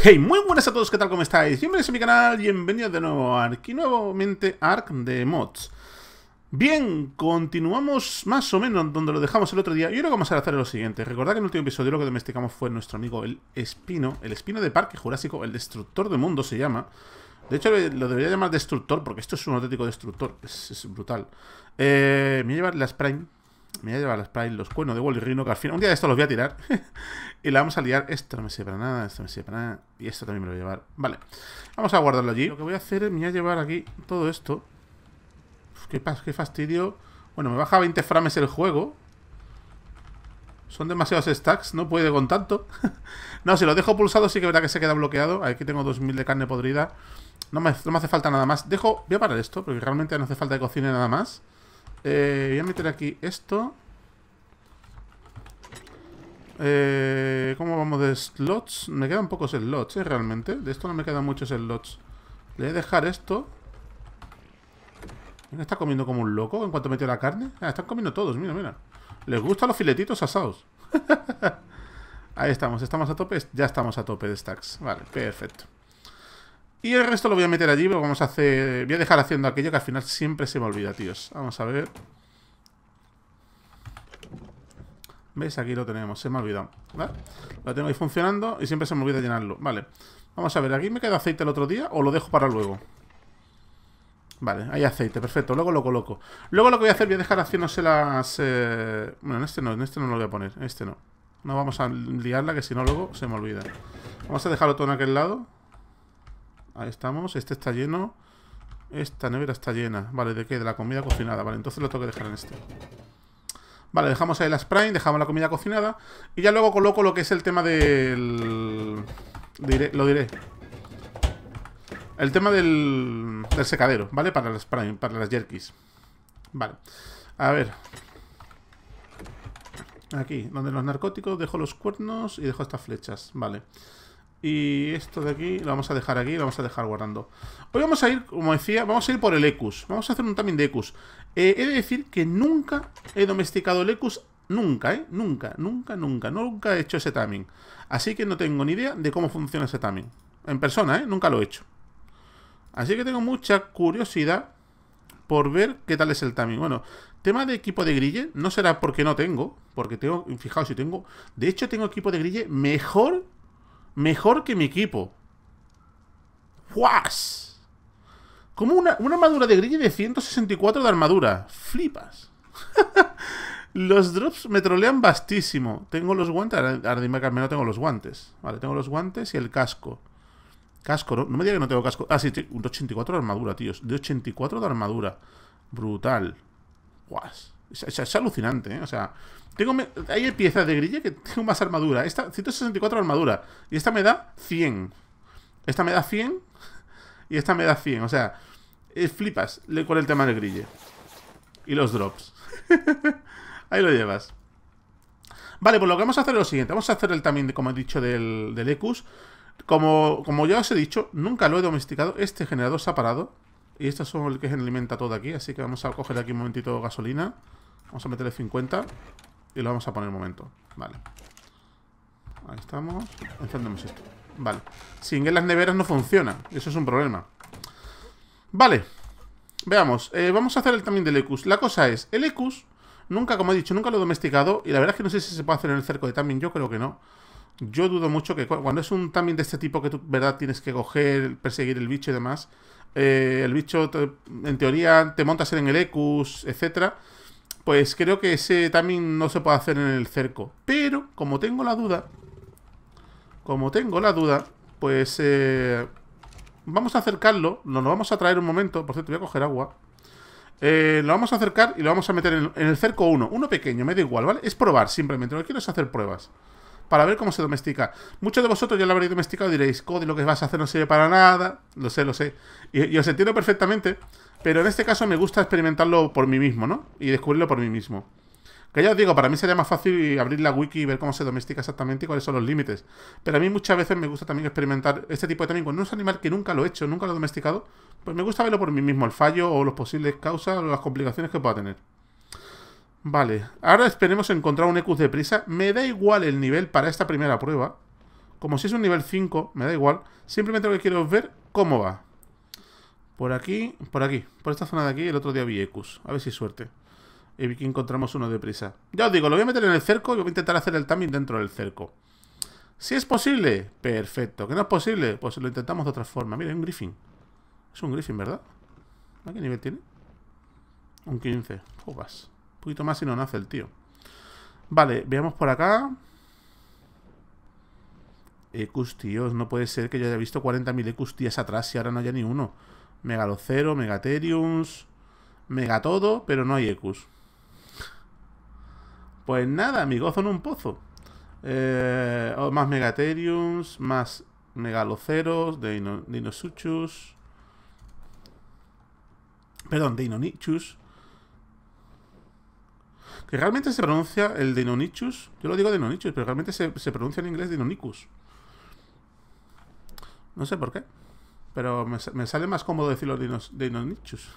Hey, muy buenas a todos, ¿qué tal? ¿Cómo estáis? Bienvenidos a mi canal, bienvenidos de nuevo a Ark y nuevamente Ark de Mods. Bien, continuamos más o menos donde lo dejamos el otro día. Y ahora vamos a hacer lo siguiente. Recordad que en el último episodio lo que domesticamos fue nuestro amigo el Espino, el Espino de Parque Jurásico, el Destructor de Mundo se llama. De hecho, lo debería llamar Destructor porque esto es un auténtico Destructor, es, brutal. Eh, me voy a llevar la Prime me voy a llevar las los cuernos de Wally Rino, que al final un día de esto los voy a tirar. y la vamos a liar. Esto no me sirve para nada, esto me sirve para nada. Y esto también me lo voy a llevar. Vale, vamos a guardarlo allí. Lo que voy a hacer es me voy a llevar aquí todo esto. qué qué, qué fastidio. Bueno, me baja 20 frames el juego. Son demasiados stacks, no puede con tanto. no, si lo dejo pulsado sí que verdad que se queda bloqueado. Aquí tengo 2000 de carne podrida. No me, no me hace falta nada más. Dejo, voy a parar esto, porque realmente no hace falta que cocine nada más. Eh, voy a meter aquí esto. Eh, ¿Cómo vamos de slots? Me quedan pocos slots, ¿eh? Realmente. De esto no me quedan muchos slots. Le voy a dejar esto. Mira, está comiendo como un loco en cuanto metió la carne. Ah, están comiendo todos, mira, mira. Les gustan los filetitos asados. Ahí estamos, estamos a tope. Ya estamos a tope de stacks. Vale, perfecto. Y el resto lo voy a meter allí, pero vamos a hacer... Voy a dejar haciendo aquello que al final siempre se me olvida, tíos. Vamos a ver. ¿Veis? Aquí lo tenemos, se me ha olvidado. Lo tengo ahí funcionando y siempre se me olvida llenarlo. Vale. Vamos a ver, ¿aquí me queda aceite el otro día o lo dejo para luego? Vale, hay aceite, perfecto. Luego lo coloco. Luego lo que voy a hacer, voy a dejar haciéndose las... Eh, bueno, en este no, en este no lo voy a poner. En este no. No vamos a liarla, que si no luego se me olvida. Vamos a dejarlo todo en aquel lado. Ahí estamos. Este está lleno. Esta nevera está llena. Vale, ¿de qué? De la comida cocinada. Vale, entonces lo tengo que dejar en este. Vale, dejamos ahí la prime, dejamos la comida cocinada. Y ya luego coloco lo que es el tema del... lo diré. El tema del, secadero, ¿vale? Para las prime, para las jerkies. Vale. A ver. Aquí, donde los narcóticos, dejo los cuernos y dejo estas flechas. Vale. Y esto de aquí lo vamos a dejar aquí, lo vamos a dejar guardando. Hoy vamos a ir, como decía, vamos a ir por el Ecus. Vamos a hacer un también de Ecus. Eh, he de decir que nunca he domesticado el Ecus. Nunca, ¿eh? Nunca, nunca, nunca. Nunca he hecho ese timing. Así que no tengo ni idea de cómo funciona ese timing. En persona, ¿eh? Nunca lo he hecho. Así que tengo mucha curiosidad por ver qué tal es el timing. Bueno, tema de equipo de grille, no será porque no tengo, porque tengo, fijaos, si tengo, de hecho tengo equipo de grille mejor mejor que mi equipo. ¡Guas! Como una, armadura de grilla de 164 de armadura. Flipas. los drops me trolean bastísimo. Tengo los guantes. Ahora dime que menos tengo los guantes. Vale, tengo los guantes y el casco. Casco, ¿no? me diga que no tengo casco. Ah, sí, un 84 de armadura, tíos. De 84 de armadura. Brutal. Guas. Es, alucinante, ¿eh? O sea, tengo, hay piezas de grille que tengo más armadura. Esta, 164 armadura. Y esta me da 100. Esta me da 100. Y esta me da 100. O sea, eh, flipas con el tema del grille. Y los drops. Ahí lo llevas. Vale, pues lo que vamos a hacer es lo siguiente. Vamos a hacer el también, como he dicho, del, del Ecus. Como, como ya os he dicho, nunca lo he domesticado. Este generador se ha parado. Y estas son el que se alimenta todo aquí, así que vamos a coger aquí un momentito gasolina. Vamos a meterle 50 y lo vamos a poner un momento. Vale. Ahí estamos. Encendemos esto. Vale. Sin que las neveras no funciona. Eso es un problema. Vale. Veamos. Eh, vamos a hacer el también del Ecus. La cosa es, el Ecus, nunca, como he dicho, nunca lo he domesticado. Y la verdad es que no sé si se puede hacer en el cerco de también. Yo creo que no. Yo dudo mucho que cuando es un también de este tipo que tú, verdad, tienes que coger, perseguir el bicho y demás eh, el bicho en teoría te montas en el Ecus, etcétera, pues creo que ese también no se puede hacer en el cerco. Pero, como tengo la duda, como tengo la duda, pues eh, vamos a acercarlo, nos lo vamos a traer un momento, por cierto, voy a coger agua. Eh, lo vamos a acercar y lo vamos a meter en, el cerco Uno, uno pequeño, me da igual, ¿vale? Es probar simplemente, lo que quiero es hacer pruebas para ver cómo se domestica. Muchos de vosotros ya lo habréis domesticado y diréis, Cody, lo que vas a hacer no sirve para nada. Lo sé, lo sé. Y, os entiendo perfectamente, pero en este caso me gusta experimentarlo por mí mismo, ¿no? Y descubrirlo por mí mismo. Que ya os digo, para mí sería más fácil abrir la wiki y ver cómo se domestica exactamente y cuáles son los límites. Pero a mí muchas veces me gusta también experimentar este tipo de también es un animal que nunca lo he hecho, nunca lo he domesticado. Pues me gusta verlo por mí mismo, el fallo o las posibles causas o las complicaciones que pueda tener. Vale, ahora esperemos encontrar un Ecus de prisa. Me da igual el nivel para esta primera prueba. Como si es un nivel 5, me da igual. Simplemente lo que quiero es ver cómo va. Por aquí, por aquí, por esta zona de aquí, el otro día vi Ecus. A ver si suerte. Y que encontramos uno de prisa. Ya os digo, lo voy a meter en el cerco y voy a intentar hacer el timing dentro del cerco. Si es posible, perfecto. ¿Que no es posible? Pues lo intentamos de otra forma. Mira, hay un Griffin. Es un Griffin, ¿verdad? ¿A qué nivel tiene? Un 15. Jodas poquito más y no nace el tío. Vale, veamos por acá. Ecus, tíos, no puede ser que yo haya visto 40.000 Ecus días atrás y ahora no haya ni uno. Megalocero, Megateriums, todo, pero no hay Ecus. Pues nada, mi gozo en un pozo. Eh, oh, más Megateriums, más Megaloceros, de Perdón, Dinonichus. Que realmente se pronuncia el Deinonychus. Yo lo digo Deinonychus, pero realmente se, pronuncia en inglés Deinonychus. No sé por qué. Pero me, sale más cómodo decirlo dinonichus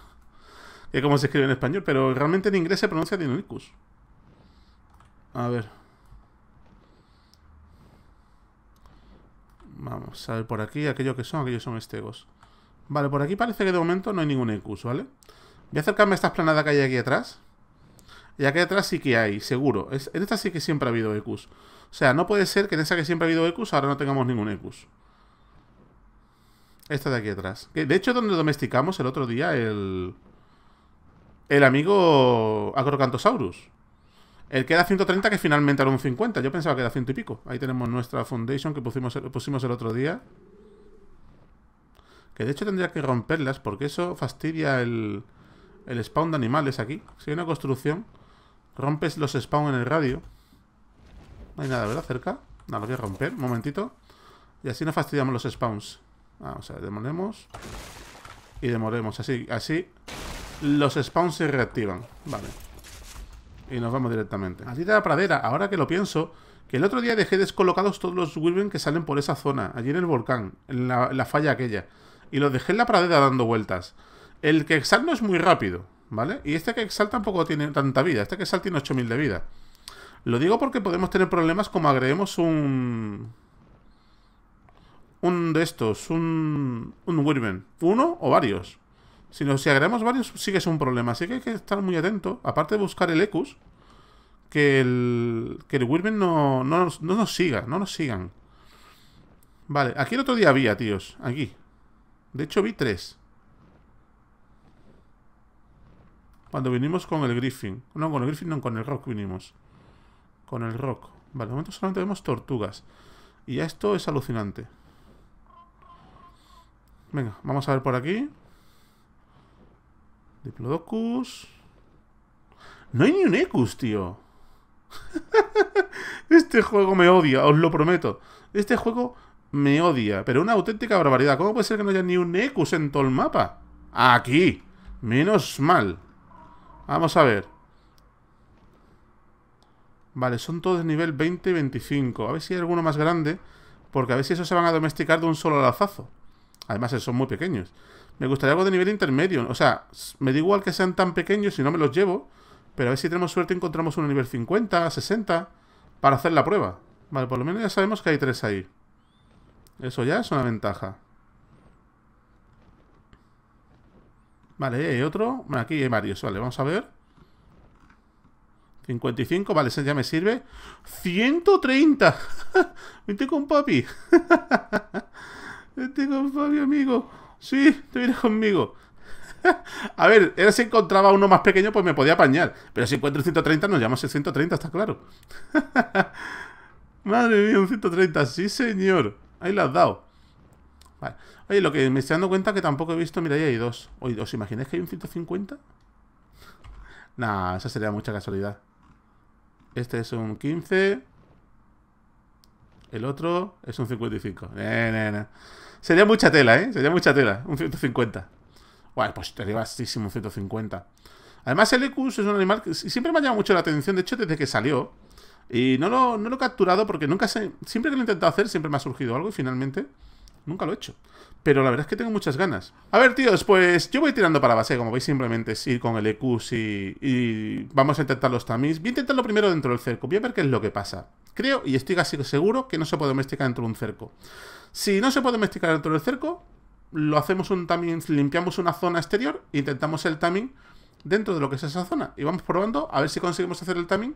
Que como se escribe en español. Pero realmente en inglés se pronuncia Deinonychus. A ver. Vamos a ver por aquí. Aquellos que son, aquellos son estegos. Vale, por aquí parece que de momento no hay ningún Ecus, ¿vale? Voy a acercarme a esta esplanada que hay aquí atrás. Y aquí atrás sí que hay, seguro. Es, en esta sí que siempre ha habido ecus O sea, no puede ser que en esa que siempre ha habido ecus ahora no tengamos ningún ecus Esta de aquí atrás. de hecho, donde domesticamos el otro día el... El amigo Acrocantosaurus. El que era 130 que finalmente era un 50. Yo pensaba que era ciento y pico. Ahí tenemos nuestra Foundation que pusimos, pusimos el otro día. Que de hecho tendría que romperlas porque eso fastidia el, el spawn de animales aquí. Si hay una construcción... Rompes los spawns en el radio. No hay nada, ¿verdad? Cerca. No, lo voy a romper. Un momentito. Y así nos fastidiamos los spawns. Vamos ah, a ver, demolemos. Y demolemos. Así, así los spawns se reactivan. Vale. Y nos vamos directamente. Allí de la pradera, ahora que lo pienso, que el otro día dejé descolocados todos los Wilben que salen por esa zona, allí en el volcán, en la, falla aquella. Y los dejé en la pradera dando vueltas. El que sal no es muy rápido, ¿vale? Y este que salta tampoco tiene tanta vida. Este que salta tiene 8000 de vida. Lo digo porque podemos tener problemas como agreguemos un... Un de estos, un... Un Uno o varios. Si, agregamos varios sí que es un problema. Así que hay que estar muy atento. Aparte de buscar el Ecus, que el, que el no, no nos siga, no nos sigan. Vale, aquí el otro día había, tíos. Aquí. De hecho vi tres. Cuando vinimos con el Griffin. No, con el Griffin, no, con el Rock vinimos. Con el Rock. Vale, de momento solamente vemos tortugas. Y esto es alucinante. Venga, vamos a ver por aquí. Diplodocus. No hay ni un Ecus, tío. este juego me odia, os lo prometo. Este juego me odia, pero una auténtica barbaridad. ¿Cómo puede ser que no haya ni un Ecus en todo el mapa? Aquí. Menos mal. Vamos a ver. Vale, son todos nivel 20 y 25. A ver si hay alguno más grande. Porque a ver si esos se van a domesticar de un solo lazazo. Además, son muy pequeños. Me gustaría algo de nivel intermedio. O sea, me da igual que sean tan pequeños si no me los llevo. Pero a ver si tenemos suerte y encontramos uno nivel 50, 60. Para hacer la prueba. Vale, por lo menos ya sabemos que hay tres ahí. Eso ya es una ventaja. Vale, hay eh, otro. Bueno, aquí hay varios. Vale, vamos a ver. 55, vale, ese ya me sirve. ¡130! Vente con papi. Vente con papi, amigo. Sí, te vienes conmigo. A ver, era si encontraba uno más pequeño, pues me podía apañar. Pero si encuentro 130, nos llamamos el 130, está claro. Madre mía, un 130, sí señor. Ahí lo has dado. Vale. Oye, lo que me estoy dando cuenta que tampoco he visto, mira, ahí hay dos. Oye, ¿os imagináis que hay un 150? nah, esa sería mucha casualidad. Este es un 15. El otro es un 55. Sería mucha tela, ¿eh? Sería mucha tela. Un 150. Bueno, pues te bastísimo un 150. Además, el Ecus es un animal que siempre me ha llamado mucho la atención. De hecho, desde que salió. Y no lo, no lo he capturado porque nunca sé... Siempre que lo he intentado hacer, siempre me ha surgido algo y finalmente nunca lo he hecho. Pero la verdad es que tengo muchas ganas. A ver, tíos, pues yo voy tirando para base. Como veis, simplemente es ir con el EQ, y, y vamos a intentar los tamis. Voy a intentarlo primero dentro del cerco. Voy a ver qué es lo que pasa. Creo y estoy casi seguro que no se puede domesticar dentro de un cerco. Si no se puede domesticar dentro del cerco, lo hacemos un tamín limpiamos una zona exterior, intentamos el tamín dentro de lo que es esa zona. Y vamos probando a ver si conseguimos hacer el tamín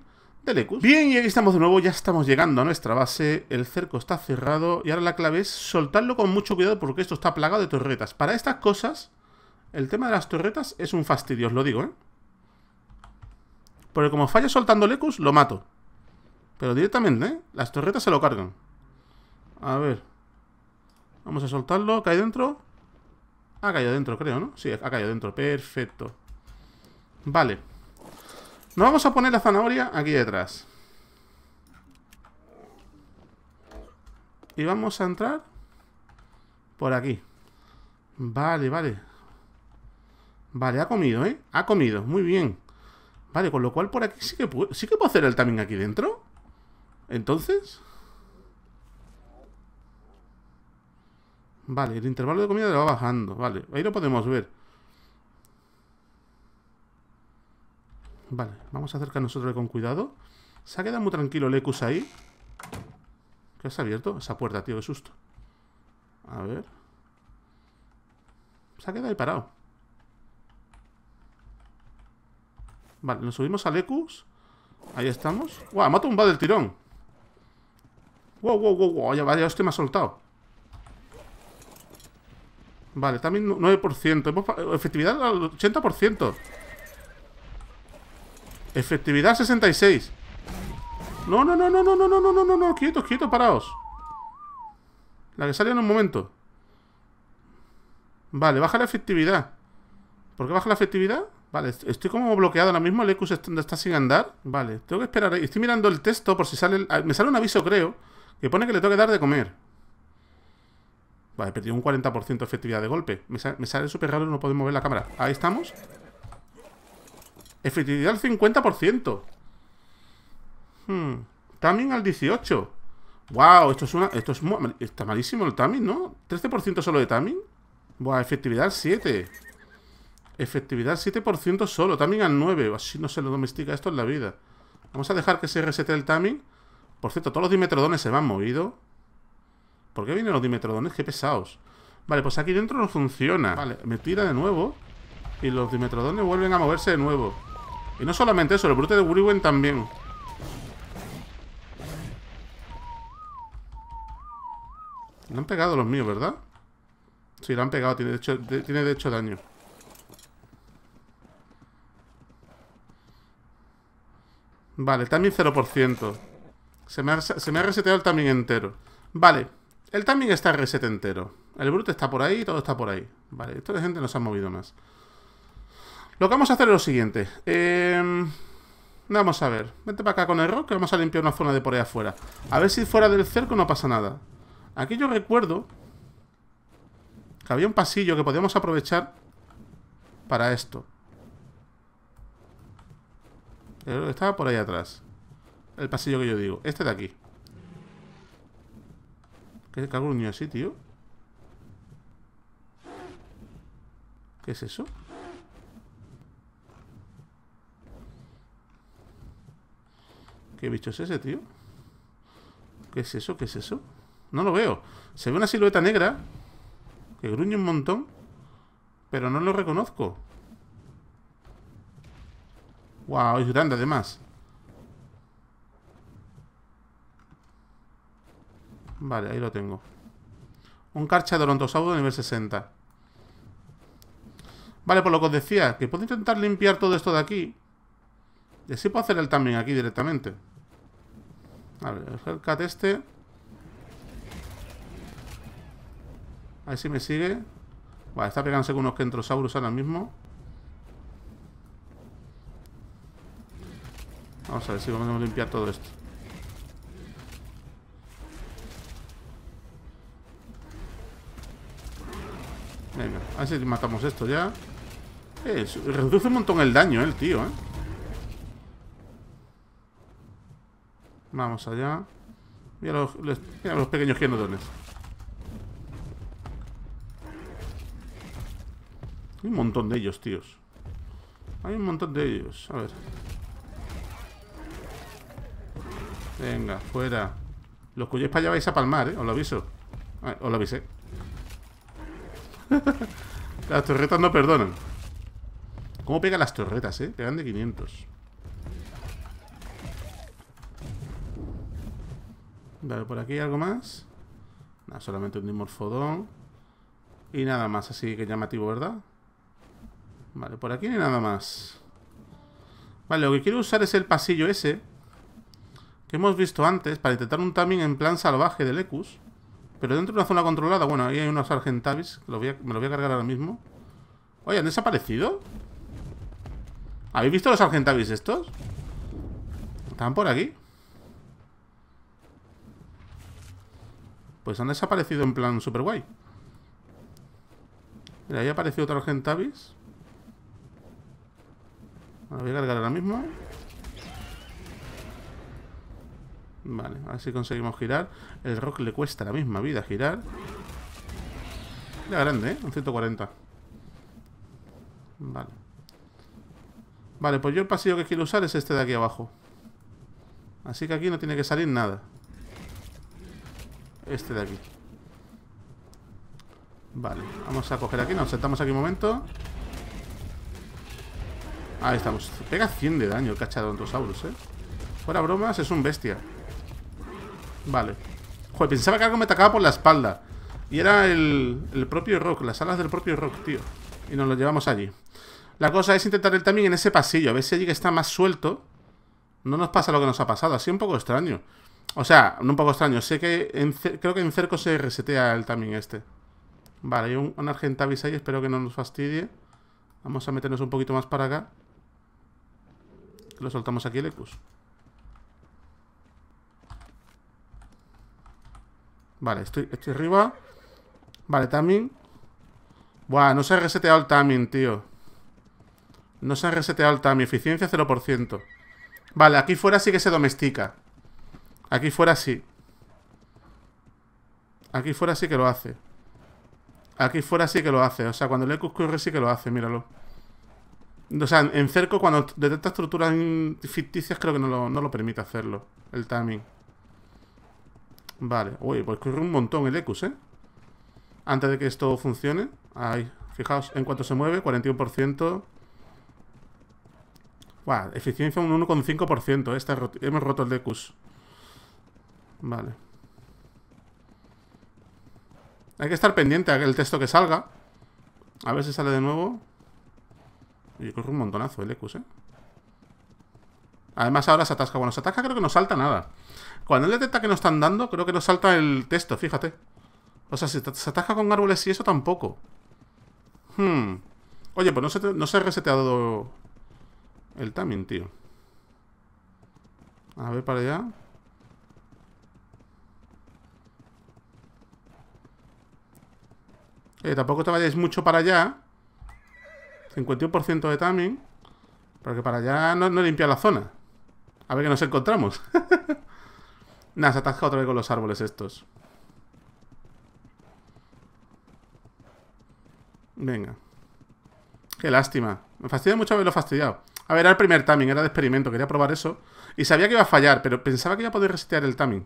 Lecus. Bien, y aquí estamos de nuevo, ya estamos llegando a nuestra base, el cerco está cerrado y ahora la clave es soltarlo con mucho cuidado porque esto está plagado de torretas. Para estas cosas, el tema de las torretas es un fastidio, os lo digo, ¿eh? Porque como falla soltando Lecus, lo mato. Pero directamente, ¿eh? Las torretas se lo cargan. A ver. Vamos a soltarlo, cae dentro. Ha caído dentro, creo, ¿no? Sí, ha caído dentro, perfecto. Vale. Nos vamos a poner la zanahoria aquí detrás. Y vamos a entrar por aquí. Vale, vale. Vale, ha comido, ¿eh? Ha comido, muy bien. Vale, con lo cual por aquí sí que puedo, sí que hacer el timing aquí dentro. Entonces... Vale, el intervalo de comida lo va bajando. Vale, ahí lo podemos ver. Vale, vamos a acercarnos nosotros con cuidado. Se ha quedado muy tranquilo Lecus ahí. ¿Qué has abierto? Esa puerta, tío, qué susto. A ver. Se ha quedado ahí parado. Vale, nos subimos a Lecus. Ahí estamos. ¡Guau! Me un tumbado del tirón. ¡Guau, guau, wow! wow. Ya, vaya, este me ha soltado. Vale, también 9%. efectividad al 80%. Efectividad 66. No, no, no, no, no, no, no, no, no, no, no, quietos, quietos, parados. La que sale en un momento. Vale, baja la efectividad. ¿Por qué baja la efectividad? Vale, estoy como bloqueado ahora mismo, el EQ está sin andar. Vale, tengo que esperar. Estoy mirando el texto por si sale... me sale un aviso, creo, que pone que le tengo que dar de comer. Vale, he perdido un 40% de efectividad de golpe. Me, sale, me sale súper raro, no puedo mover la cámara. Ahí estamos. Efectividad al 50%. Hmm. Taming al 18%. Wow, esto es una. Esto es está malísimo el Taming, ¿no? 13% solo de Taming. Buah, efectividad al 7. Efectividad 7% solo, Taming al 9. Así no se lo domestica esto en la vida. Vamos a dejar que se resete el timing. Por cierto, todos los dimetrodones se me han movido. ¿Por qué vienen los dimetrodones? Qué pesados. Vale, pues aquí dentro no funciona. Vale, me tira de nuevo. Y los dimetrodones vuelven a moverse de nuevo. Y no solamente eso, el brute de Wurigwen también. Le han pegado los míos, ¿verdad? Sí, lo han pegado, tiene de hecho, daño. Vale, también 0%. Se me, ha, se reseteado el también entero. Vale, el también está reset entero. El brute está por ahí, y todo está por ahí. Vale, esto de gente no se ha movido más. Lo que vamos a hacer es lo siguiente. Em, vamos a ver. Vete para acá con el rock que vamos a limpiar una zona de por ahí afuera. A ver si fuera del cerco no pasa nada. Aquí yo recuerdo que había un pasillo que podíamos aprovechar para esto. Estaba por ahí atrás. El pasillo que yo digo. Este de aquí. ¿Qué cagruño así, tío? ¿Qué es eso? ¿Qué bicho es ese, tío? ¿Qué es eso? ¿Qué es eso? No lo veo. Se ve una silueta negra que gruñe un montón, pero no lo reconozco. Wow, es grande además. Vale, ahí lo tengo. Un carcha de de nivel 60. Vale, por lo que os decía, que puedo intentar limpiar todo esto de aquí. Y así puedo hacer el también aquí directamente ver, el Hellcat este. A ver si me sigue. Vale, está pegándose con unos Kentrosaurus ahora mismo. Vamos a ver si podemos limpiar todo esto. Venga, a ver si matamos esto ya. Eh, reduce un montón el daño, eh, el tío, ¿eh? Vamos allá. Mira los, pequeños genodones. Hay un montón de ellos, tíos. Hay un montón de ellos. A ver. Venga, fuera. Los cuyos para allá vais a palmar, ¿eh? Os lo aviso. os lo avisé. las torretas no perdonan. ¿Cómo pegan las torretas, eh? Pegan de 500. Vale, por aquí algo más. Nada, solamente un dimorfodón. Y nada más, así que llamativo, ¿verdad? Vale, por aquí ni nada más. Vale, lo que quiero usar es el pasillo ese. Que hemos visto antes, para intentar un timing en plan salvaje del Lecus. Pero dentro de una zona controlada. Bueno, ahí hay unos Argentavis. me lo voy a cargar ahora mismo. Oye, ¿han desaparecido? ¿Habéis visto los Argentavis estos? ¿Están por aquí? Pues han desaparecido en plan super guay. Mira, ahí aparecido otro Argentavis. voy a cargar ahora mismo. Vale, a ver si conseguimos girar. El rock le cuesta la misma vida girar. Era grande, ¿eh? Un 140. Vale. Vale, pues yo el pasillo que quiero usar es este de aquí abajo. Así que aquí no tiene que salir nada. Este de aquí. Vale, vamos a coger aquí. Nos sentamos aquí un momento. Ahí estamos. Pega 100 de daño el cachadontosaurus, eh. Fuera bromas, es un bestia. Vale. Joder, pensaba que algo me atacaba por la espalda. Y era el, propio Rock, las alas del propio Rock, tío. Y nos lo llevamos allí. La cosa es intentar el también en ese pasillo, a ver si allí que está más suelto. No nos pasa lo que nos ha pasado, así un poco extraño. O sea, un poco extraño. Sé que creo que en cerco se resetea el timing este. Vale, hay un, Argentavis ahí. Espero que no nos fastidie. Vamos a meternos un poquito más para acá. Lo soltamos aquí el Vale, estoy, arriba. Vale, timing Buah, no se ha reseteado el timing, tío. No se ha reseteado el timing. Eficiencia 0%. Vale, aquí fuera sí que se domestica. Aquí fuera sí. Aquí fuera sí que lo hace. Aquí fuera sí que lo hace. O sea, cuando el Ecus corre sí que lo hace, míralo. O sea, en cerco, cuando detecta estructuras ficticias, creo que no lo, permite hacerlo. El timing. Vale. Uy, pues corre un montón el Ecus, ¿eh? Antes de que esto funcione. Ahí. Fijaos en cuanto se mueve. 41%. Buah, eficiencia un 1,5%. ¿eh? hemos roto el Ecus. Vale. Hay que estar pendiente a que el texto que salga. A ver si sale de nuevo. Y corre un montonazo el Ecus, ¿eh? Además ahora se atasca. Bueno, se atasca creo que no salta nada. Cuando él detecta que no están dando, creo que no salta el texto, fíjate. O sea, si se atasca con árboles y eso tampoco. Hmm. Oye, pues no se, no se ha reseteado el timing, tío. A ver para allá. Eh, tampoco te vayáis mucho para allá. 51% de timing. Porque para allá no, limpia la zona. A ver qué nos encontramos. Nada, se atasca otra vez con los árboles estos. Venga. Qué lástima. Me fastidia mucho haberlo fastidiado. A ver, era el primer timing, era de experimento, quería probar eso. Y sabía que iba a fallar, pero pensaba que iba a poder resetear el timing.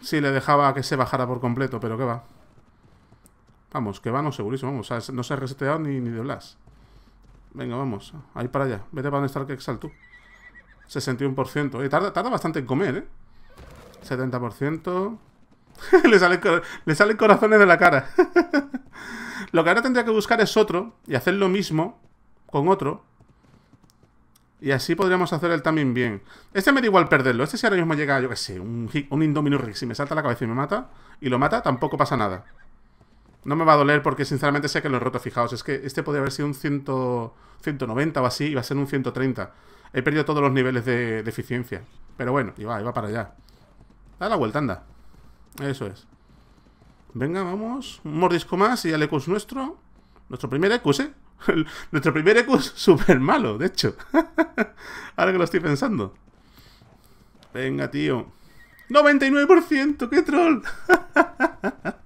Si sí, le dejaba que se bajara por completo, pero qué va. Vamos, que vamos segurísimo, vamos. no se ha reseteado ni, ni de Blas. Venga, vamos. Ahí para allá. Vete para donde está el que tú. 61%. y tarda, bastante en comer, ¿eh? 70%. le, salen, le corazones de la cara. lo que ahora tendría que buscar es otro y hacer lo mismo con otro. Y así podríamos hacer el también bien. Este me da igual perderlo. Este si ahora mismo llega, yo qué sé, un, un Indominus Rex me salta la cabeza y me mata, y lo mata, tampoco pasa nada. No me va a doler porque sinceramente sé que lo he roto, fijaos. Es que este podría haber sido un 190 o así Iba a ser un 130. He perdido todos los niveles de, eficiencia. Pero bueno, iba, iba para allá. Da la vuelta, anda. Eso es. Venga, vamos. Un mordisco más y el Ecus nuestro. Nuestro primer Ecus, ¿eh? nuestro primer Ecus súper malo, de hecho. Ahora que lo estoy pensando. Venga, tío. 99%, qué troll.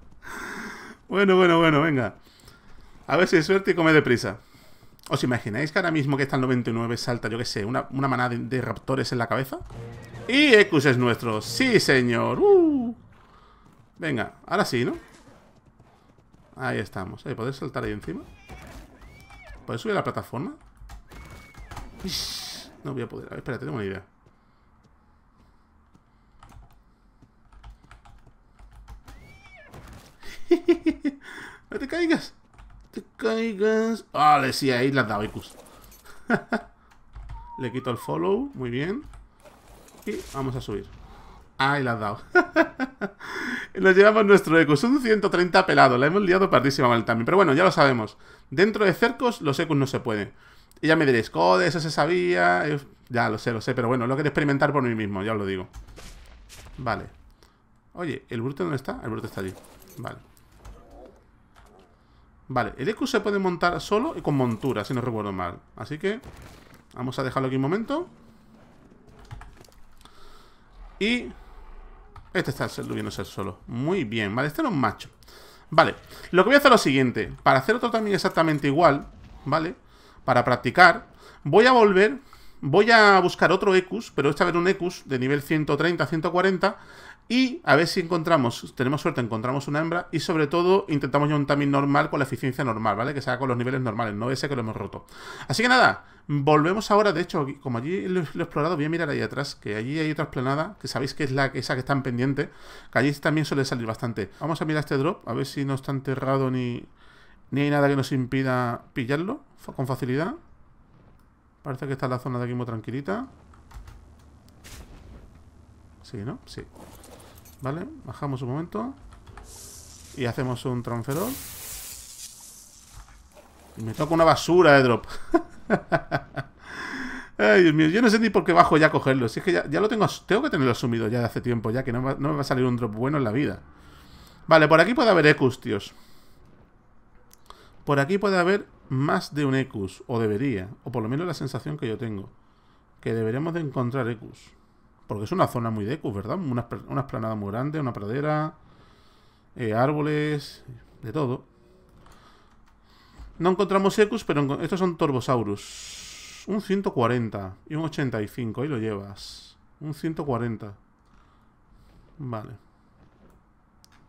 Bueno, bueno, bueno, venga. A ver si suerte y come deprisa. ¿Os imagináis que ahora mismo que está el 99 salta, yo qué sé, una, manada de, raptores en la cabeza? Y Ekus es nuestro. Sí, señor. Uh. Venga, ahora sí, ¿no? Ahí estamos. ¿Eh? ¿Podés saltar ahí encima? ¿Podés subir a la plataforma? no voy a poder. A tengo una idea. Vale, ah, sí, ahí las dado, Ekus Le quito el follow, muy bien. Y vamos a subir. Ahí la has dado. Nos llevamos nuestro Ecus. Un 130 pelado. La hemos liado partísima mal también. Pero bueno, ya lo sabemos. Dentro de cercos, los Ecus no se pueden. Y ya me diréis, Code, eso se sabía. Eh, ya lo sé, lo sé. Pero bueno, lo quiero experimentar por mí mismo, ya os lo digo. Vale. Oye, ¿el bruto dónde está? El bruto está allí. Vale. Vale, el EQ se puede montar solo y con montura, si no recuerdo mal. Así que vamos a dejarlo aquí un momento. Y este está debiendo ser solo. Muy bien, vale, este era un macho. Vale, lo que voy a hacer es lo siguiente. Para hacer otro también exactamente igual, ¿vale? Para practicar, voy a volver, voy a buscar otro Ecus, pero esta vez un Ecus de nivel 130, 140 y a ver si encontramos, tenemos suerte, encontramos una hembra y sobre todo intentamos un timing normal con la eficiencia normal, ¿vale? Que sea con los niveles normales, no ese que lo hemos roto. Así que nada, volvemos ahora, de hecho, como allí lo, he explorado, voy a mirar ahí atrás, que allí hay otra explanada, que sabéis que es la esa que está en pendiente, que allí también suele salir bastante. Vamos a mirar este drop, a ver si no está enterrado ni, ni hay nada que nos impida pillarlo con facilidad. Parece que está la zona de aquí muy tranquilita. Sí, ¿no? Sí. ¿Vale? Bajamos un momento. Y hacemos un transferol. Y me toca una basura de drop. Ay, Dios mío, yo no sé ni por qué bajo ya a cogerlo. Si es que ya, lo tengo, tengo que tenerlo asumido ya de hace tiempo, ya que no, me va a salir un drop bueno en la vida. Vale, por aquí puede haber Ecus, tíos. Por aquí puede haber más de un Ecus, o debería, o por lo menos la sensación que yo tengo, que deberemos de encontrar Ecus. Porque es una zona muy de ¿verdad? Una, esplanada muy grande, una pradera, eh, árboles, de todo. No encontramos Ecus, pero estos son Torbosaurus. Un 140 y un 85, ahí lo llevas. Un 140. Vale.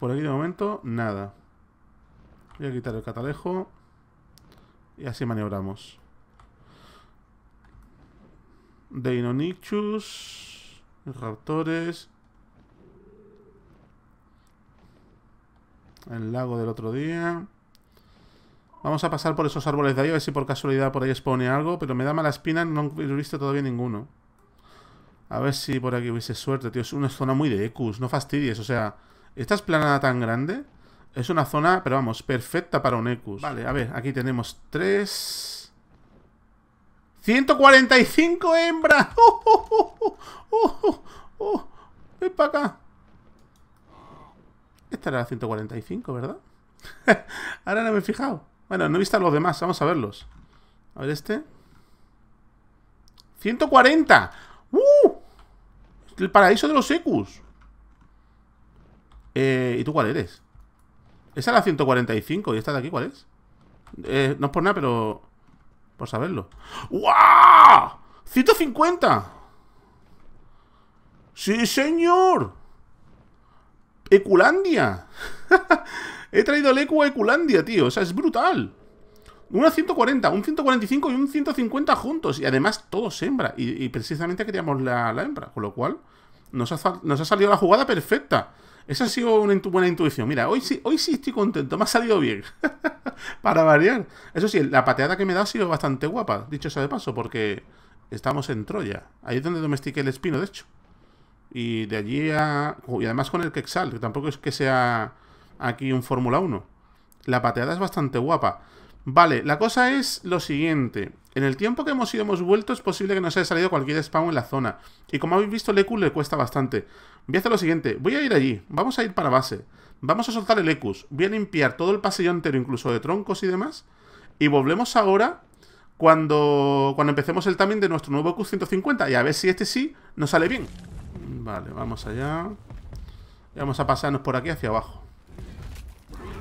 Por aquí de momento, nada. Voy a quitar el catalejo. Y así maniobramos. Deinonychus. Raptores. El lago del otro día. Vamos a pasar por esos árboles de ahí, a ver si por casualidad por ahí expone algo. Pero me da mala espina, no he visto todavía ninguno. A ver si por aquí hubiese suerte, tío. Es una zona muy de Ecus, no fastidies. O sea, esta esplanada tan grande es una zona, pero vamos, perfecta para un Ecus. Vale, a ver, aquí tenemos tres... 145 hembras. Oh, oh, oh, ¡Oh, oh, oh, Ven para acá. Esta era la 145, ¿verdad? Ahora no me he fijado. Bueno, no he visto a los demás. Vamos a verlos. A ver este. 140. ¡Uh! El paraíso de los secus. Eh, ¿Y tú cuál eres? Esa era la 145. ¿Y esta de aquí cuál es? Eh, no es por nada, pero... Por saberlo. ¡Wow! ¡150! ¡Sí, señor! ¡Eculandia! He traído el Ecu Eculandia, tío. O sea, es brutal. Una 140, un 145 y un 150 juntos. Y además todos hembra. Y, precisamente queríamos la, hembra. Con lo cual, nos ha, nos ha salido la jugada perfecta. Esa ha sido una buena intuición. Mira, hoy sí, hoy sí estoy contento, me ha salido bien. Para variar. Eso sí, la pateada que me da ha sido bastante guapa, dicho sea de paso, porque estamos en Troya. Ahí es donde domestiqué el espino, de hecho. Y de allí a... Y además con el Quexal, que tampoco es que sea aquí un Fórmula 1. La pateada es bastante guapa. Vale, la cosa es lo siguiente. En el tiempo que hemos ido hemos vuelto es posible que nos haya salido cualquier spawn en la zona. Y como habéis visto, el EQ le cuesta bastante. Voy a hacer lo siguiente. Voy a ir allí. Vamos a ir para base. Vamos a soltar el Ecus. Voy a limpiar todo el pasillo entero, incluso de troncos y demás. Y volvemos ahora cuando, cuando empecemos el timing de nuestro nuevo Ecus 150. Y a ver si este sí nos sale bien. Vale, vamos allá. Y vamos a pasarnos por aquí hacia abajo.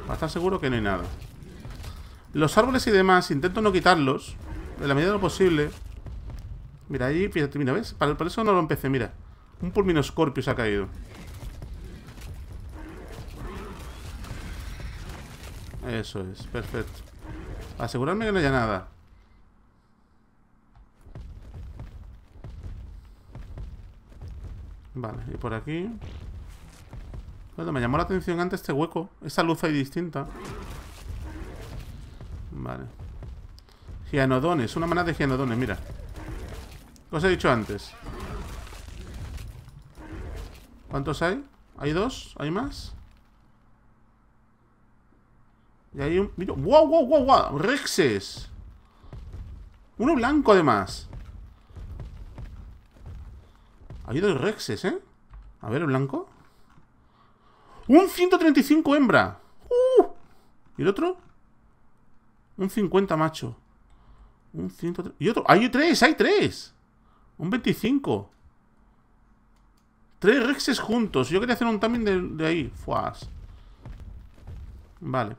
Para estar seguro que no hay nada. Los árboles y demás, intento no quitarlos en la medida de lo posible... Mira, ahí, fíjate, mira, ¿ves? Para, eso no lo empecé, mira. Un pulmino se ha caído. Eso es, perfecto. Asegurarme que no haya nada. Vale, y por aquí... Bueno, me llamó la atención antes este hueco. Esa luz ahí distinta. Vale. Gianodones, una manada de gianodones, mira. Os he dicho antes. ¿Cuántos hay? ¿Hay dos? ¿Hay más? Y hay un... Mira. ¡Wow, wow, wow, wow! ¡Rexes! Uno blanco, además. Hay dos rexes, ¿eh? A ver, el blanco. ¡Un 135 hembra! ¡Uh! ¿Y el otro? Un 50 macho. Un Y otro. Hay tres, hay tres. Un 25. Tres Rexes juntos. Yo quería hacer un también de, ahí. Fuas. Vale.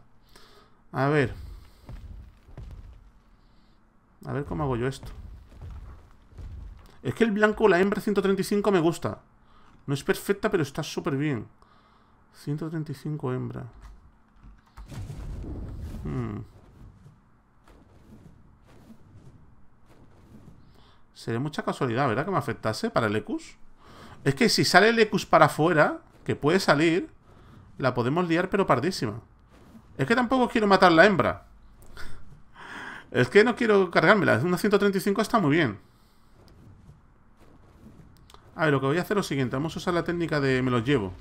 A ver. A ver cómo hago yo esto. Es que el blanco, la hembra 135 me gusta. No es perfecta, pero está súper bien. 135 hembra. Hmm. Sería mucha casualidad, ¿verdad? Que me afectase para el Ecus. Es que si sale el Ecus para afuera, que puede salir, la podemos liar pero pardísima. Es que tampoco quiero matar la hembra. Es que no quiero cargármela. Una 135 está muy bien. A ver, lo que voy a hacer es lo siguiente. Vamos a usar la técnica de me los llevo.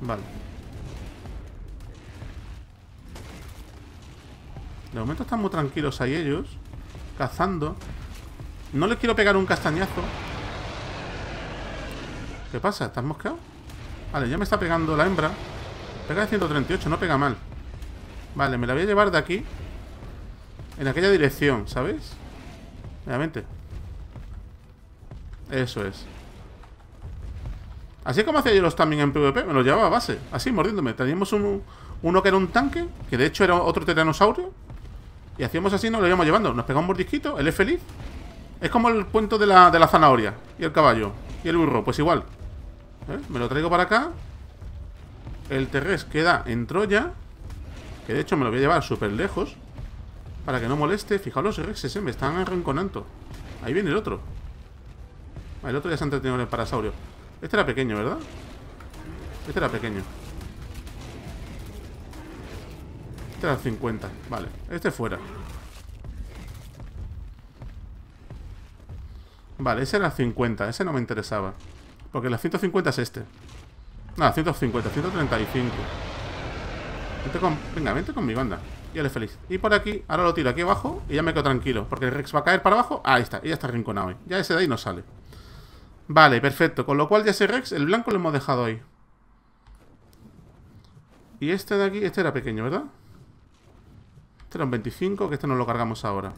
Vale. De momento están muy tranquilos ahí ellos. Cazando. No les quiero pegar un castañazo. ¿Qué pasa? ¿Estás mosqueado? Vale, ya me está pegando la hembra. Pega de 138, no pega mal. Vale, me la voy a llevar de aquí. En aquella dirección, ¿sabes? Obviamente. Eso es. Así como hacía yo los también en PvP, me los llevaba a base. Así, mordiéndome. Teníamos uno que era un tanque, que de hecho era otro tiranosaurio. Y hacíamos así, nos lo íbamos llevando. Nos pegamos un mordisquito, él es feliz. Es como el cuento de la, zanahoria. Y el caballo. Y el burro, pues igual. ¿Eh? Me lo traigo para acá. El terrés queda en Troya. Que de hecho me lo voy a llevar súper lejos. Para que no moleste. Fijaos los rexes, ¿eh? me están arrinconando. Ahí viene el otro. El otro ya se ha entretenido el parasaurio. Este era pequeño, ¿verdad? Este era pequeño. Este las 50. Vale, este fuera. Vale, ese era 50. Ese no me interesaba. Porque la 150 es este. Nada, 150, 135. Vente con... Venga, vente conmigo, anda. Y él es feliz. Y por aquí, ahora lo tiro aquí abajo y ya me quedo tranquilo. Porque el Rex va a caer para abajo. ahí está, y ya está rinconado Ya ese de ahí no sale. Vale, perfecto. Con lo cual ya ese Rex, el blanco lo hemos dejado ahí. Y este de aquí, este era pequeño, ¿verdad? Este era un 25, que este no lo cargamos ahora.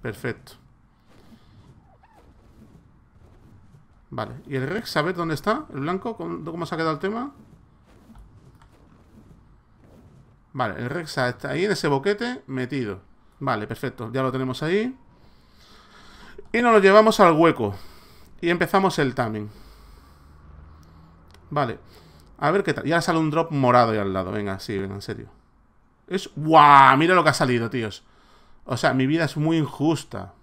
Perfecto. Vale, ¿y el Rex? ver, dónde está? ¿El blanco? ¿Cómo se ha quedado el tema? Vale, el Rex está ahí en ese boquete metido. Vale, perfecto, ya lo tenemos ahí. Y nos lo llevamos al hueco. Y empezamos el timing. Vale. A ver qué tal. Ya sale un drop morado ahí al lado. Venga, sí, venga, en serio. Es... ¡Guau! Mira lo que ha salido, tíos. O sea, mi vida es muy injusta.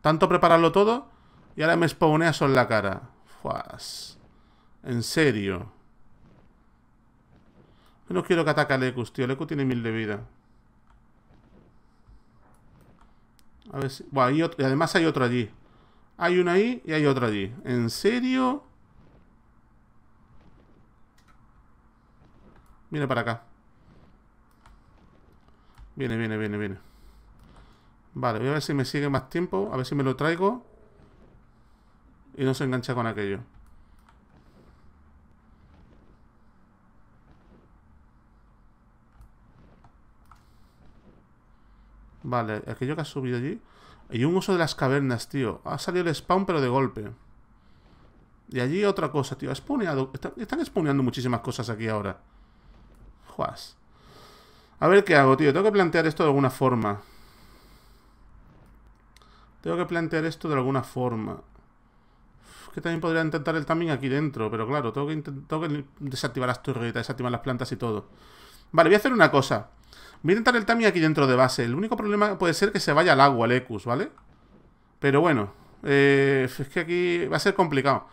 Tanto prepararlo todo y ahora me spawnea eso en la cara. Fuas. En serio. No quiero que ataque a Lecus, tío. Lecus tiene mil de vida. A ver si... Buah, y, y además hay otro allí. Hay uno ahí y hay otro allí. ¿En serio? Viene para acá. Viene, viene, viene, viene. Vale, voy a ver si me sigue más tiempo. A ver si me lo traigo. Y no se engancha con aquello. Vale, aquello que ha subido allí. Y un uso de las cavernas, tío. Ha salido el spawn, pero de golpe. Y allí otra cosa, tío. Ha Están, están muchísimas cosas aquí ahora. A ver qué hago, tío. Tengo que plantear esto de alguna forma. Tengo que plantear esto de alguna forma. que también podría intentar el timing aquí dentro, pero claro, tengo que, desactivar las torretas, desactivar las plantas y todo. Vale, voy a hacer una cosa. Voy a intentar el timing aquí dentro de base. El único problema puede ser que se vaya al agua, el Ecus, ¿vale? Pero bueno, eh, es que aquí va a ser complicado.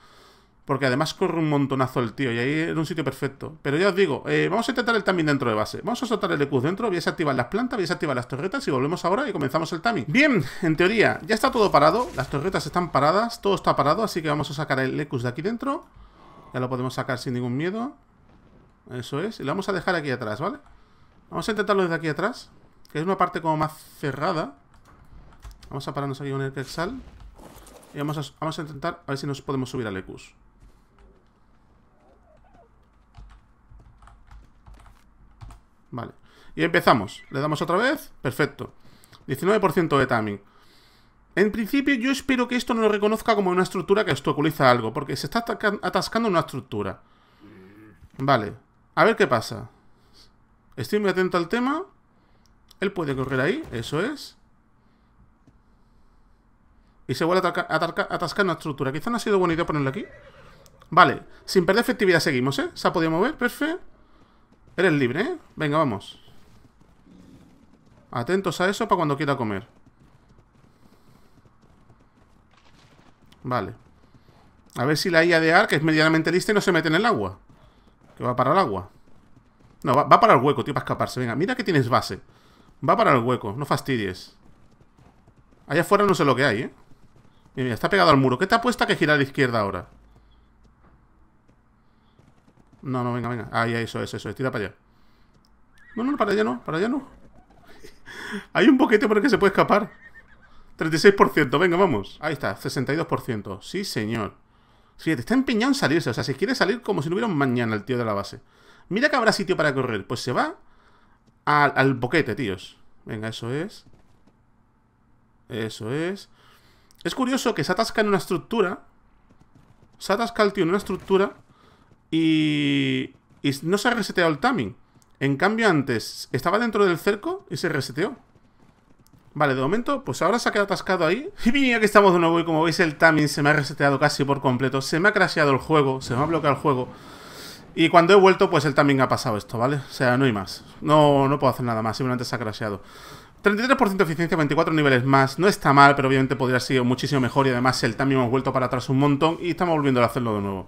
Porque además corre un montonazo el tío y ahí era un sitio perfecto. Pero ya os digo, eh, vamos a intentar el Tami dentro de base. Vamos a soltar el EQ dentro, voy a desactivar las plantas, voy a desactivar las torretas y volvemos ahora y comenzamos el Tami. Bien, en teoría ya está todo parado, las torretas están paradas, todo está parado, así que vamos a sacar el EQ de aquí dentro. Ya lo podemos sacar sin ningún miedo. Eso es, y lo vamos a dejar aquí atrás, ¿vale? Vamos a intentarlo desde aquí atrás, que es una parte como más cerrada. Vamos a pararnos aquí con el Kexal. Y vamos a, vamos a intentar a ver si nos podemos subir al Lecus. Vale. Y empezamos. Le damos otra vez. Perfecto. 19% de timing. En principio yo espero que esto no lo reconozca como una estructura que oculiza algo, porque se está atascando una estructura. Vale, a ver qué pasa. Estoy muy atento al tema. Él puede correr ahí, eso es. Y se vuelve a atascar una estructura. Quizá no ha sido buena idea ponerlo aquí. Vale, sin perder efectividad seguimos, ¿eh? Se ha podido mover, perfecto. Eres libre, ¿eh? Venga, vamos. Atentos a eso para cuando quiera comer. Vale. A ver si la IA de AR, que es medianamente lista y no se mete en el agua. Que va para el agua. No, va, para el hueco, tío, para escaparse. Venga, mira que tienes base. Va para el hueco, no fastidies. Allá afuera no sé lo que hay, ¿eh? mira, está pegado al muro. ¿Qué te apuesta que gira a la izquierda ahora? No, no, venga, venga. Ahí, ahí, eso, eso, eso. Tira para allá. No, no, para allá no, para allá no. Hay un boquete por el que se puede escapar. 36%, venga, vamos. Ahí está, 62%. Sí, señor. te está empeñado en salirse. O sea, si quiere salir como si no hubiera un mañana el tío de la base. Mira que habrá sitio para correr. Pues se va al, al boquete, tíos. Venga, eso es. Eso es. Es curioso que se atasca en una estructura. Se atasca el tío en una estructura y, no se ha reseteado el timing. En cambio, antes estaba dentro del cerco y se reseteó. Vale, de momento, pues ahora se ha quedado atascado ahí. Y aquí estamos de nuevo y como veis el timing se me ha reseteado casi por completo. Se me ha crasheado el juego, se me ha bloqueado el juego. Y cuando he vuelto, pues el timing ha pasado esto, ¿vale? O sea, no hay más. No, no puedo hacer nada más, simplemente se ha crasheado. 33% de eficiencia, 24 niveles más. No está mal, pero obviamente podría haber sido muchísimo mejor. Y además el timing hemos vuelto para atrás un montón y estamos volviendo a hacerlo de nuevo.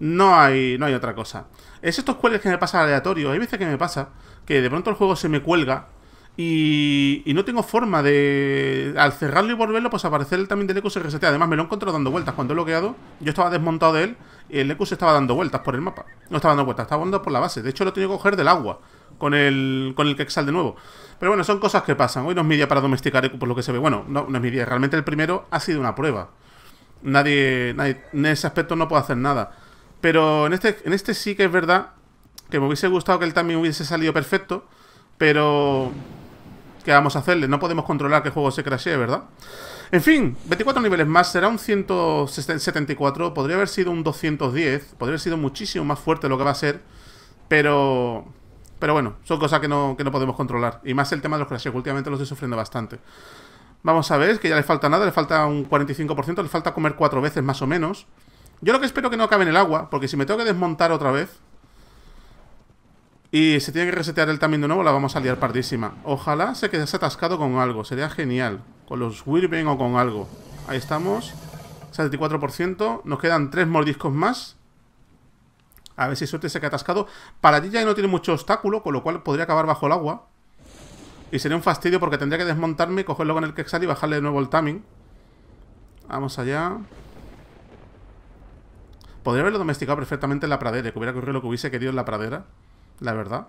No hay, no hay otra cosa. Es estos cuelgues que me pasan aleatorio. Hay veces que me pasa que de pronto el juego se me cuelga y, y no tengo forma de... Al cerrarlo y volverlo, pues aparecer el también del se resetea. Además, me lo encontrado dando vueltas. Cuando he bloqueado, yo estaba desmontado de él y el Eco estaba dando vueltas por el mapa. No estaba dando vueltas, estaba andando por la base. De hecho, lo he tenido que coger del agua con el, con el de nuevo. Pero bueno, son cosas que pasan. Hoy no es mi día para domesticar Eco, por lo que se ve. Bueno, no, es mi día. Realmente el primero ha sido una prueba. Nadie, nadie en ese aspecto no puedo hacer nada. Pero en este, en este sí que es verdad que me hubiese gustado que el timing hubiese salido perfecto, pero... ¿Qué vamos a hacerle? No podemos controlar que el juego se crashee, ¿verdad? En fin, 24 niveles más, será un 174, podría haber sido un 210, podría haber sido muchísimo más fuerte lo que va a ser, pero... Pero bueno, son cosas que no, podemos controlar. Y más el tema de los crashees, últimamente los estoy sufriendo bastante. Vamos a ver, que ya le falta nada, le falta un 45%, le falta comer cuatro veces más o menos. Yo lo que espero que no acabe en el agua, porque si me tengo que desmontar otra vez y se tiene que resetear el timing de nuevo, la vamos a liar pardísima. Ojalá se quede atascado con algo, sería genial. Con los Whirlwind o con algo. Ahí estamos. 74%. Nos quedan tres mordiscos más. A ver si suerte se queda atascado. Para ti ya no tiene mucho obstáculo, con lo cual podría acabar bajo el agua. Y sería un fastidio porque tendría que desmontarme, cogerlo con el Quexal y bajarle de nuevo el timing Vamos allá. Podría haberlo domesticado perfectamente en la pradera, que hubiera corrido lo que hubiese querido en la pradera, la verdad.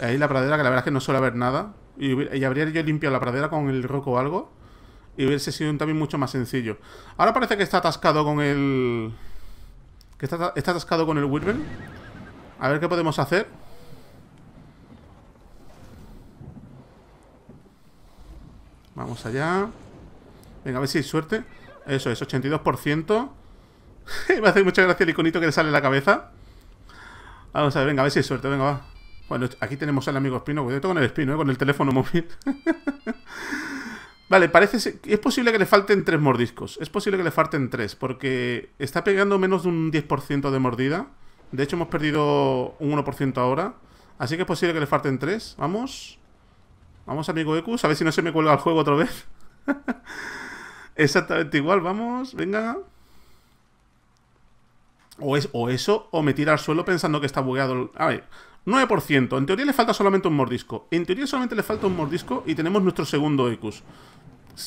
Ahí la pradera, que la verdad es que no suele haber nada. Y, habría yo limpiado la pradera con el roco o algo. Y hubiese sido un también mucho más sencillo. Ahora parece que está atascado con el... Que está, está atascado con el Whirlwind. A ver qué podemos hacer. Vamos allá. Venga, a ver si hay suerte. Eso es, 82%. me hace mucha gracia el iconito que le sale en la cabeza. Vamos a ver, venga, a ver si hay suerte, venga, va. Bueno, aquí tenemos al amigo Espino, cuidado con el Espino, ¿eh? con el teléfono móvil. vale, parece ser... Es posible que le falten tres mordiscos, es posible que le falten tres, porque está pegando menos de un 10% de mordida. De hecho, hemos perdido un 1% ahora, así que es posible que le falten tres. Vamos, vamos amigo Ekus, a ver si no se me cuelga el juego otra vez. Exactamente igual, vamos, venga... O, es, eso, o me tira al suelo pensando que está bugueado. A ver, 9%. En teoría le falta solamente un mordisco. En teoría solamente le falta un mordisco y tenemos nuestro segundo Ecus.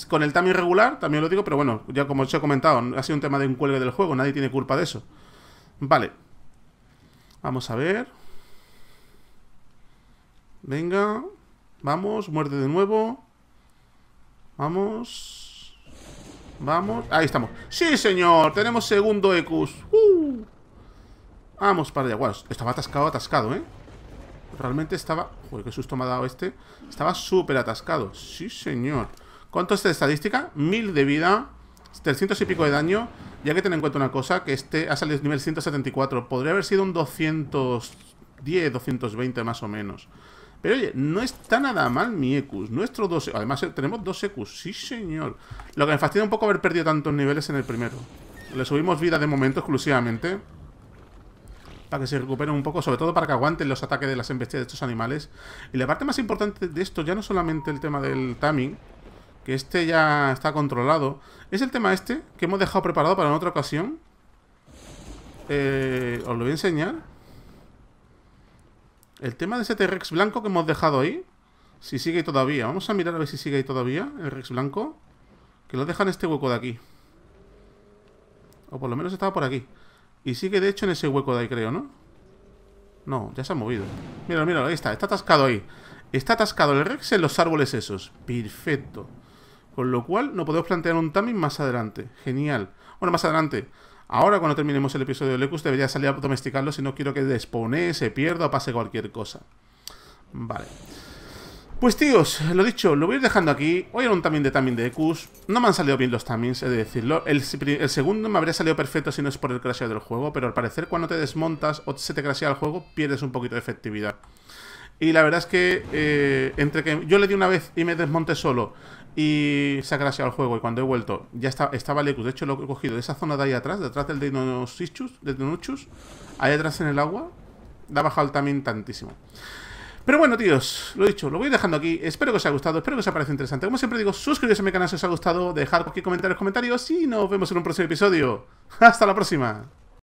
Con el tamaño irregular, también lo digo, pero bueno, ya como os he comentado, ha sido un tema de un cuelgue del juego, nadie tiene culpa de eso. Vale. Vamos a ver. Venga. Vamos, muerde de nuevo. Vamos. Vamos, ahí estamos ¡Sí, señor! Tenemos segundo Ecus ¡Uh! Vamos para allá Bueno, estaba atascado, atascado, ¿eh? Realmente estaba... Joder, qué susto me ha dado este Estaba súper atascado ¡Sí, señor! ¿Cuánto es de estadística? Mil de vida 300 y pico de daño Ya que ten en cuenta una cosa Que este ha salido nivel 174 Podría haber sido un 210, 220 más o menos pero oye, no está nada mal mi Ecus. Nuestro dos... Además, eh, tenemos dos Ecus. Sí, señor. Lo que me fastidia un poco haber perdido tantos niveles en el primero. Le subimos vida de momento exclusivamente. Para que se recuperen un poco, sobre todo para que aguanten los ataques de las embestidas de estos animales. Y la parte más importante de esto, ya no solamente el tema del timing, que este ya está controlado, es el tema este que hemos dejado preparado para en otra ocasión. Eh, os lo voy a enseñar. El tema de ese T-Rex blanco que hemos dejado ahí. Si sigue ahí todavía. Vamos a mirar a ver si sigue ahí todavía el Rex blanco. Que lo deja en este hueco de aquí. O por lo menos estaba por aquí. Y sigue de hecho en ese hueco de ahí, creo, ¿no? No, ya se ha movido. Míralo, míralo, ahí está. Está atascado ahí. Está atascado el Rex en los árboles esos. Perfecto. Con lo cual, no podemos plantear un timing más adelante. Genial. Bueno, más adelante. Ahora, cuando terminemos el episodio de Lecus, debería salir a domesticarlo si no quiero que despone, se pierda o pase cualquier cosa. Vale. Pues tíos, lo dicho, lo voy a ir dejando aquí. Hoy era un también de también de No me han salido bien los tamins, he de decirlo. El, segundo me habría salido perfecto si no es por el crash del juego, pero al parecer cuando te desmontas o se te crashea el juego, pierdes un poquito de efectividad. Y la verdad es que eh, entre que yo le di una vez y me desmonté solo y se ha el juego. Y cuando he vuelto, ya estaba Lecus. De hecho, lo he cogido de esa zona de ahí atrás, detrás del De Deinonochus ahí atrás en el agua. da ha bajado también tantísimo. Pero bueno, tíos, lo dicho, lo voy dejando aquí. Espero que os haya gustado, espero que os haya parecido interesante. Como siempre digo, suscribiros a mi canal si os ha gustado, dejad cualquier comentario en los comentarios y nos vemos en un próximo episodio. ¡Hasta la próxima!